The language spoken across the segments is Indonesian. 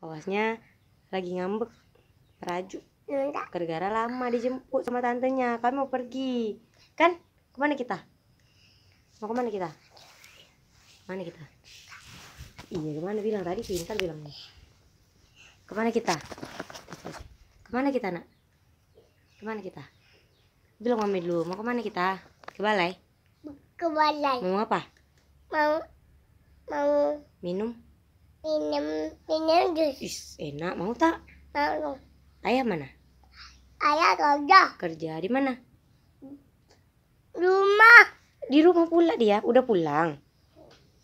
awasnya lagi ngambek, merajuk. Gara-gara lama dijemput sama tantenya, kami mau pergi. Kan? Kemana kita? Mau kemana kita? Mana kita? Iya, kemana bilang tadi pintar bilangnya. Kemana kita? Kemana kita, Nak? Kemana kita? Bilang mami dulu, mau kemana kita? Ke balai? Ke balai. Mau apa? Mau mau minum minum minum jus Is, enak mau tak mau ayah mana ayah kerja kerja di mana rumah di rumah pula dia udah pulang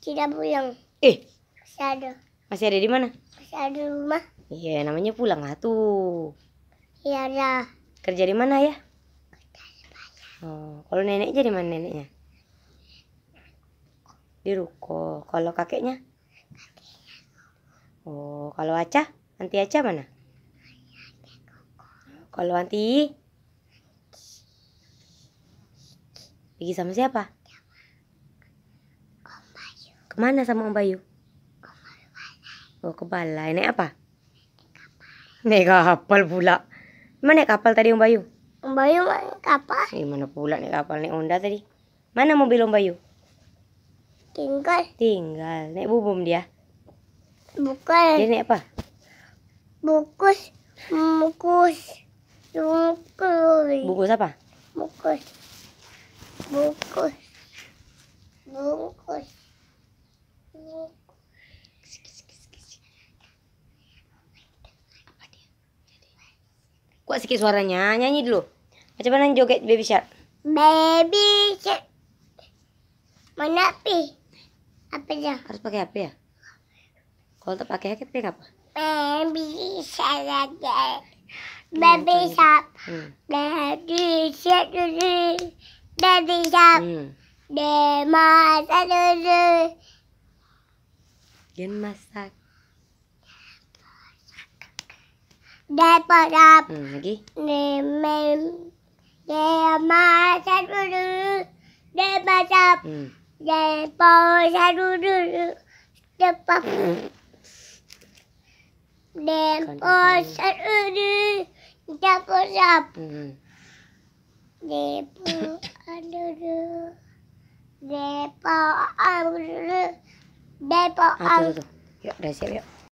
tidak pulang eh masih ada masih ada di mana masih ada di rumah iya namanya pulang lah tuh iya dah kerja di mana ya Oh, kalau nenek jadi mana neneknya? Di ruko. Kalau kakeknya? Kakek. Oh, kalau Aca, nanti Aca mana? Kalau Nanti. pergi sama siapa? Om Bayu. Kemana sama Om Bayu? Oh, ke balai. Naik apa? Naik kapal. Naik kapal pula. Mana naik kapal tadi Om Bayu? Om Bayu naik kapal. Eh, mana pula naik kapal naik Honda tadi? Mana mobil Om Bayu? Tinggal. Tinggal. Naik bubum dia. Bukan. Ini apa? Bungkus, bungkus, bungkus. Bungkus apa? Bungkus, bungkus, bungkus, bungkus. Kuat sikit suaranya, nyanyi dulu. Macam mana joget Baby Shark? Baby Shark. Mana api? Apa ya? Harus pakai api ya? Kalau tuh pakai hakit pengen apa? Baby salad. Iya, Baby shark. Hmm. Baby shark. Baby shark. Hmm. Demo dulu. Gen masak. Dapat apa? Hmm, lagi. Nemem. Demas dulu. Demas apa? Hmm. Demas dulu. Demas. Dem Osarudi dapur Sapu Depo Arudi Depo Arudi Depo Arudi Yuk, udah siap yuk